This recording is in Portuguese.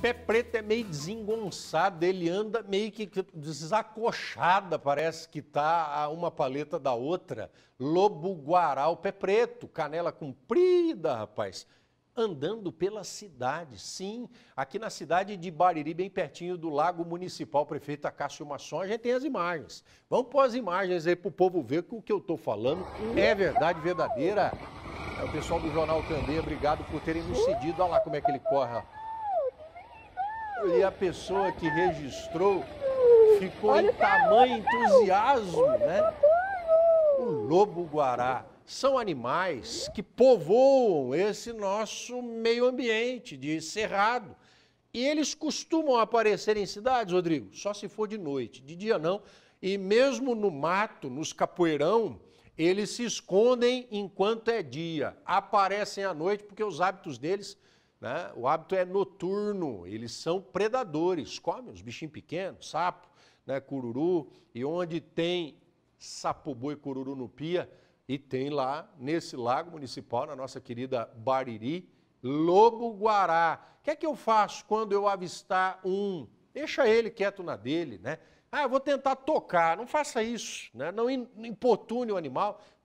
Pé Preto é meio desengonçado, ele anda meio que desacochada, parece que tá uma paleta da outra. Lobo Guará, o Pé Preto, canela comprida, rapaz. Andando pela cidade, sim, aqui na cidade de Bariri, bem pertinho do Lago Municipal, prefeito Acácio Masson, a gente tem as imagens. Vamos pôr as imagens aí para o povo ver que o que eu estou falando é verdade verdadeira. É o pessoal do Jornal Candeia, obrigado por terem nos cedido. Olha lá como é que ele corre, ó e a pessoa que registrou ficou Olha em é tamanho entusiasmo, né? O lobo-guará são animais que povoam esse nosso meio ambiente de cerrado. E eles costumam aparecer em cidades, Rodrigo, só se for de noite, de dia não. E mesmo no mato, nos capoeirão, eles se escondem enquanto é dia, aparecem à noite porque os hábitos deles né? O hábito é noturno, eles são predadores, comem os bichinhos pequenos, sapo, né, cururu, e onde tem sapo boi cururu no pia, e tem lá, nesse lago municipal, na nossa querida Bariri, lobo-guará. O que é que eu faço quando eu avistar um? Deixa ele quieto na dele, né? Ah, eu vou tentar tocar. Não faça isso, né? Não importune o animal.